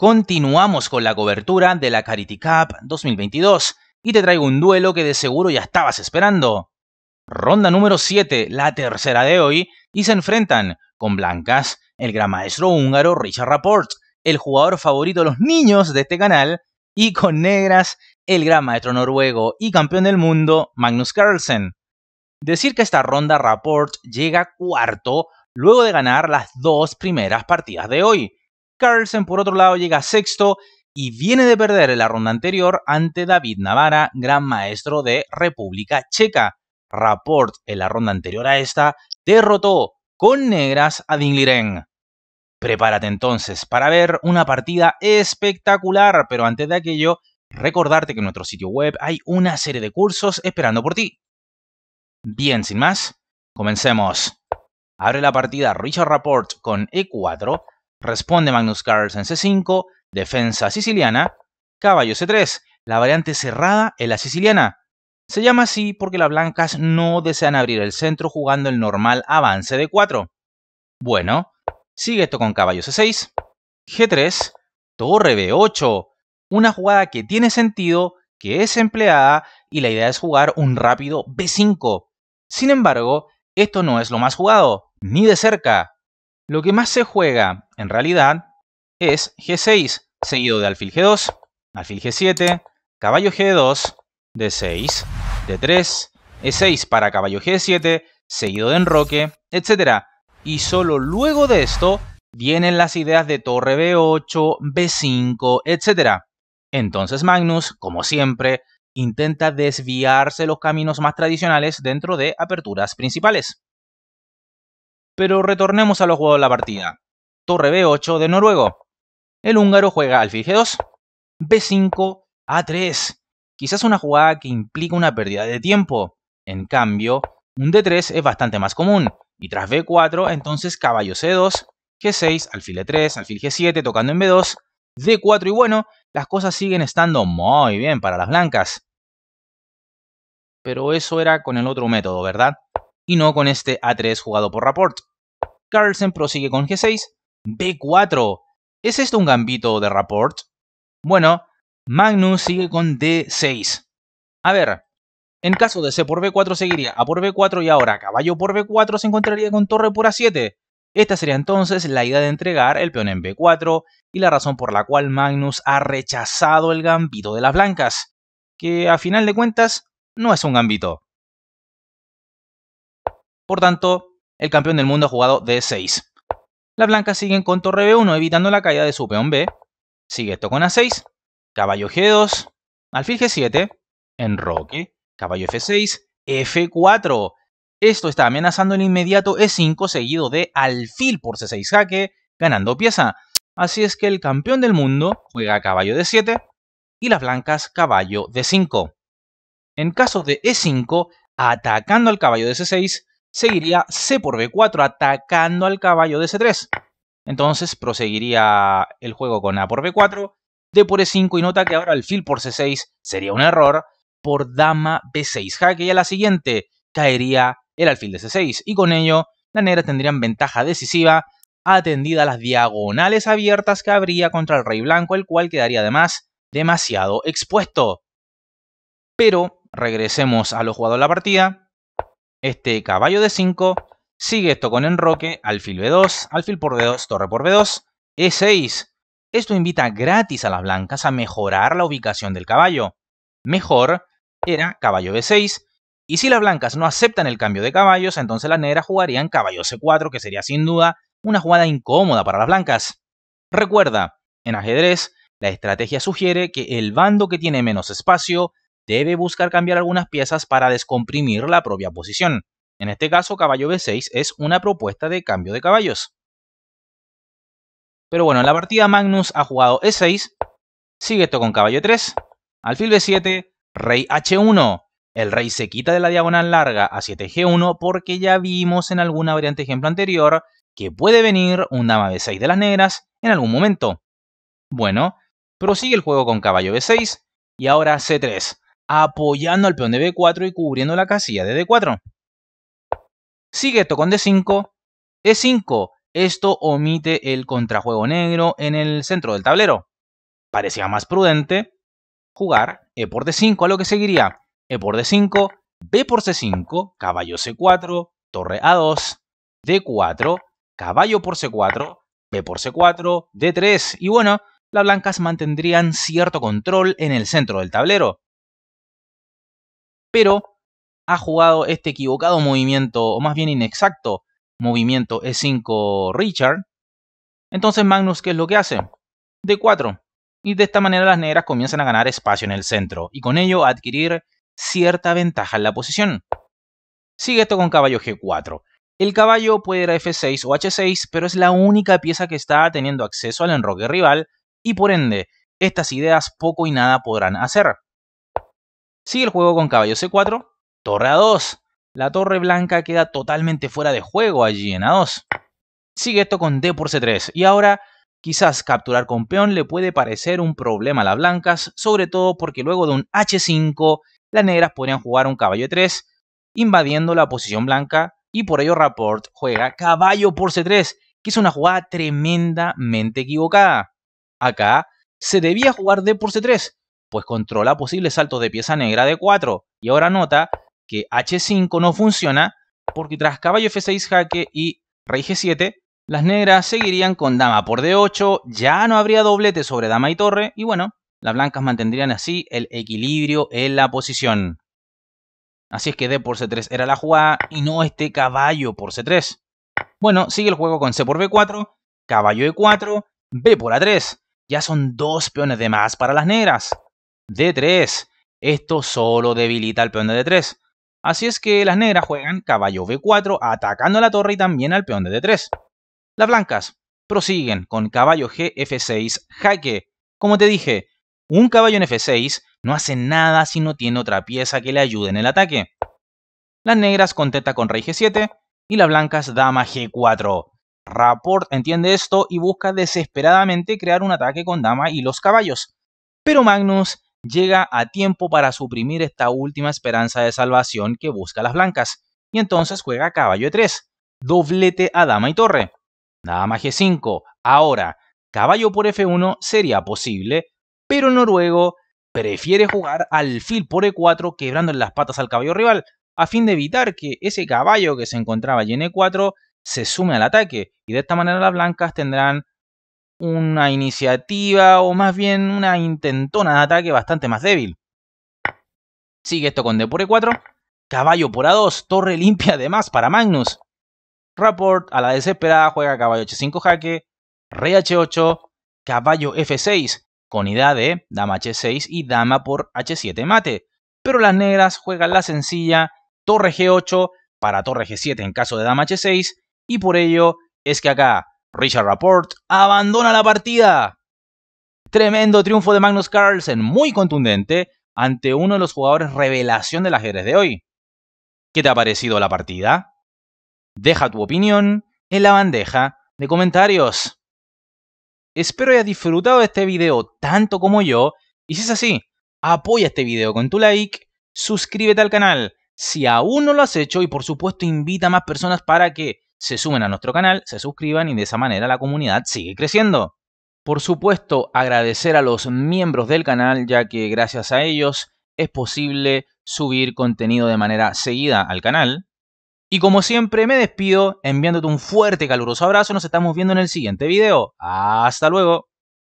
Continuamos con la cobertura de la Carity Cup 2022 y te traigo un duelo que de seguro ya estabas esperando. Ronda número 7, la tercera de hoy, y se enfrentan con Blancas, el gran maestro húngaro Richard Rapport, el jugador favorito de los niños de este canal, y con Negras, el gran maestro noruego y campeón del mundo Magnus Carlsen. Decir que esta ronda Rapport llega cuarto luego de ganar las dos primeras partidas de hoy, Carlsen, por otro lado, llega sexto y viene de perder en la ronda anterior ante David Navara, gran maestro de República Checa. Rapport en la ronda anterior a esta derrotó con negras a Liren. Prepárate entonces para ver una partida espectacular, pero antes de aquello, recordarte que en nuestro sitio web hay una serie de cursos esperando por ti. Bien, sin más, comencemos. Abre la partida Richard Rapport con E4, Responde Magnus Carlsen C5, defensa siciliana, caballo C3, la variante cerrada en la siciliana. Se llama así porque las blancas no desean abrir el centro jugando el normal avance de 4. Bueno, sigue esto con caballo C6, G3, torre B8, una jugada que tiene sentido, que es empleada y la idea es jugar un rápido B5. Sin embargo, esto no es lo más jugado, ni de cerca. Lo que más se juega, en realidad, es G6, seguido de alfil G2, alfil G7, caballo G2, D6, D3, E6 para caballo G7, seguido de enroque, etc. Y solo luego de esto vienen las ideas de torre B8, B5, etc. Entonces Magnus, como siempre, intenta desviarse los caminos más tradicionales dentro de aperturas principales. Pero retornemos a los juegos de la partida. Torre B8 de noruego. El húngaro juega alfil G2, B5, A3. Quizás una jugada que implica una pérdida de tiempo. En cambio, un D3 es bastante más común. Y tras B4, entonces caballo C2, G6, alfil E3, alfil G7, tocando en B2, D4 y bueno, las cosas siguen estando muy bien para las blancas. Pero eso era con el otro método, ¿verdad? Y no con este A3 jugado por Rapport. Carlsen prosigue con G6, B4. ¿Es esto un gambito de rapport? Bueno, Magnus sigue con D6. A ver, en caso de C por B4 seguiría A por B4 y ahora caballo por B4 se encontraría con torre por A7. Esta sería entonces la idea de entregar el peón en B4 y la razón por la cual Magnus ha rechazado el gambito de las blancas, que a final de cuentas no es un gambito. Por tanto, el campeón del mundo ha jugado D6. Las blancas siguen con torre B1 evitando la caída de su peón B. Sigue esto con A6, caballo G2, alfil G7, enroque, caballo F6, F4. Esto está amenazando el inmediato E5 seguido de alfil por C6 jaque, ganando pieza. Así es que el campeón del mundo juega caballo D7 y las blancas caballo D5. En caso de E5, atacando al caballo de C6, seguiría C por B4 atacando al caballo de C3. Entonces proseguiría el juego con A por B4, D por E5 y nota que ahora alfil por C6 sería un error, por dama B6 jaque y a la siguiente caería el alfil de C6 y con ello la negra tendrían ventaja decisiva atendida a las diagonales abiertas que habría contra el rey blanco, el cual quedaría además demasiado expuesto. Pero regresemos a los jugadores de la partida este caballo de 5, sigue esto con enroque, alfil b2, alfil por b2, torre por b2, e6. Esto invita gratis a las blancas a mejorar la ubicación del caballo. Mejor era caballo b6, y si las blancas no aceptan el cambio de caballos, entonces las negras jugarían caballo c4, que sería sin duda una jugada incómoda para las blancas. Recuerda, en ajedrez, la estrategia sugiere que el bando que tiene menos espacio debe buscar cambiar algunas piezas para descomprimir la propia posición. En este caso, caballo B6 es una propuesta de cambio de caballos. Pero bueno, en la partida Magnus ha jugado E6, sigue esto con caballo 3, alfil B7, rey H1. El rey se quita de la diagonal larga a 7G1 porque ya vimos en alguna variante ejemplo anterior que puede venir un dama B6 de las negras en algún momento. Bueno, prosigue el juego con caballo B6 y ahora C3 apoyando al peón de B4 y cubriendo la casilla de D4. Sigue esto con D5, E5. Esto omite el contrajuego negro en el centro del tablero. Parecía más prudente jugar E por D5, a lo que seguiría E por D5, B por C5, caballo C4, torre A2, D4, caballo por C4, B por C4, D3. Y bueno, las blancas mantendrían cierto control en el centro del tablero pero ha jugado este equivocado movimiento, o más bien inexacto movimiento E5 Richard. Entonces Magnus, ¿qué es lo que hace? D4. Y de esta manera las negras comienzan a ganar espacio en el centro, y con ello adquirir cierta ventaja en la posición. Sigue esto con caballo G4. El caballo puede ir a F6 o H6, pero es la única pieza que está teniendo acceso al enroque rival, y por ende, estas ideas poco y nada podrán hacer. Sigue el juego con caballo C4, torre A2. La torre blanca queda totalmente fuera de juego allí en A2. Sigue esto con D por C3. Y ahora Quizás capturar con peón le puede parecer un problema a las blancas, sobre todo porque luego de un h5 las negras podrían jugar un caballo e3, invadiendo la posición blanca, y por ello Rapport juega caballo por c3, que es una jugada tremendamente equivocada. Acá se debía jugar d por c3, pues controla posibles saltos de pieza negra de 4. Y ahora nota que H5 no funciona porque tras caballo F6 jaque y rey G7, las negras seguirían con dama por D8, ya no habría doblete sobre dama y torre, y bueno, las blancas mantendrían así el equilibrio en la posición. Así es que D por C3 era la jugada y no este caballo por C3. Bueno, sigue el juego con C por B4, caballo E4, B por A3. Ya son dos peones de más para las negras d 3. Esto solo debilita al peón de D3. Así es que las negras juegan caballo B4 atacando a la torre y también al peón de D3. Las blancas prosiguen con caballo GF6 jaque. Como te dije, un caballo en F6 no hace nada si no tiene otra pieza que le ayude en el ataque. Las negras contesta con rey G7 y las blancas dama G4. Rapport entiende esto y busca desesperadamente crear un ataque con dama y los caballos. Pero Magnus llega a tiempo para suprimir esta última esperanza de salvación que busca las blancas, y entonces juega caballo E3, doblete a dama y torre. Dama G5, ahora, caballo por F1 sería posible, pero el noruego prefiere jugar al fil por E4 quebrando las patas al caballo rival, a fin de evitar que ese caballo que se encontraba en E4 se sume al ataque, y de esta manera las blancas tendrán una iniciativa o más bien una intentona de ataque bastante más débil. Sigue esto con D por E4, caballo por A2, torre limpia además para Magnus. Rapport a la desesperada juega caballo H5 jaque, rey H8, caballo F6, con idea de dama H6 y dama por H7 mate. Pero las negras juegan la sencilla torre G8 para torre G7 en caso de dama H6 y por ello es que acá Richard Rapport abandona la partida. Tremendo triunfo de Magnus Carlsen, muy contundente, ante uno de los jugadores revelación del ajedrez de hoy. ¿Qué te ha parecido la partida? Deja tu opinión en la bandeja de comentarios. Espero hayas disfrutado de este video tanto como yo, y si es así, apoya este video con tu like, suscríbete al canal si aún no lo has hecho y por supuesto invita a más personas para que se sumen a nuestro canal, se suscriban y de esa manera la comunidad sigue creciendo. Por supuesto, agradecer a los miembros del canal, ya que gracias a ellos es posible subir contenido de manera seguida al canal. Y como siempre, me despido enviándote un fuerte y caluroso abrazo. Nos estamos viendo en el siguiente video. Hasta luego.